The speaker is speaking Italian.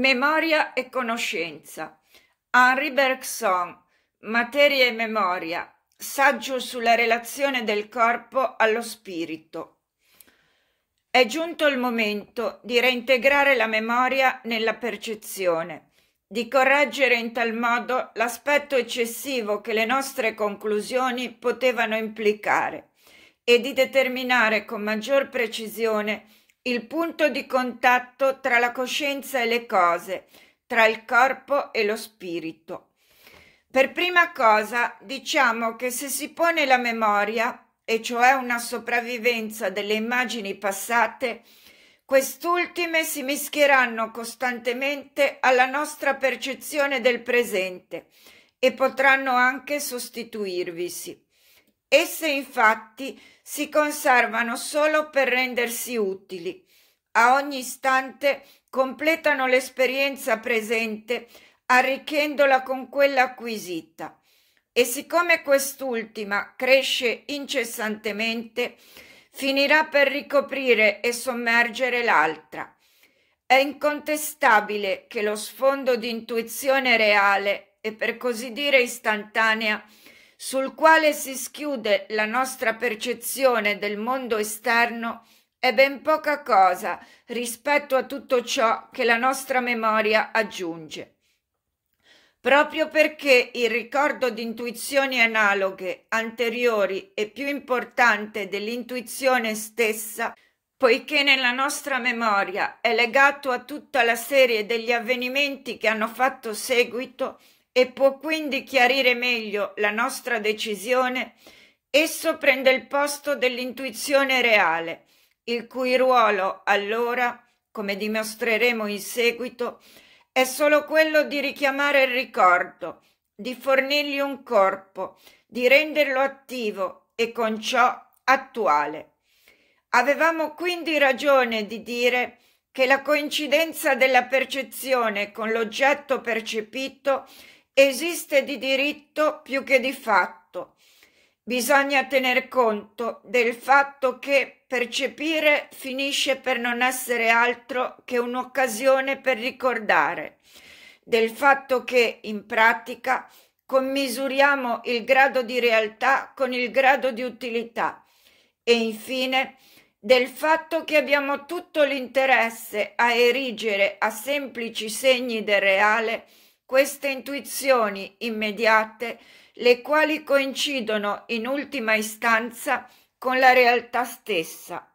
Memoria e conoscenza. Henri Bergson, Materia e memoria. Saggio sulla relazione del corpo allo spirito. È giunto il momento di reintegrare la memoria nella percezione, di correggere in tal modo l'aspetto eccessivo che le nostre conclusioni potevano implicare e di determinare con maggior precisione il punto di contatto tra la coscienza e le cose, tra il corpo e lo spirito. Per prima cosa diciamo che se si pone la memoria, e cioè una sopravvivenza delle immagini passate, quest'ultime si mischieranno costantemente alla nostra percezione del presente e potranno anche sostituirvisi. Esse infatti si conservano solo per rendersi utili. A ogni istante completano l'esperienza presente arricchendola con quella acquisita. E siccome quest'ultima cresce incessantemente, finirà per ricoprire e sommergere l'altra. È incontestabile che lo sfondo di intuizione reale e per così dire istantanea sul quale si schiude la nostra percezione del mondo esterno è ben poca cosa rispetto a tutto ciò che la nostra memoria aggiunge. Proprio perché il ricordo di intuizioni analoghe, anteriori e più importante dell'intuizione stessa, poiché nella nostra memoria è legato a tutta la serie degli avvenimenti che hanno fatto seguito, e può quindi chiarire meglio la nostra decisione, esso prende il posto dell'intuizione reale, il cui ruolo allora, come dimostreremo in seguito, è solo quello di richiamare il ricordo, di fornirgli un corpo, di renderlo attivo e con ciò attuale. Avevamo quindi ragione di dire che la coincidenza della percezione con l'oggetto percepito esiste di diritto più che di fatto. Bisogna tener conto del fatto che percepire finisce per non essere altro che un'occasione per ricordare, del fatto che in pratica commisuriamo il grado di realtà con il grado di utilità e infine del fatto che abbiamo tutto l'interesse a erigere a semplici segni del reale queste intuizioni immediate, le quali coincidono in ultima istanza con la realtà stessa,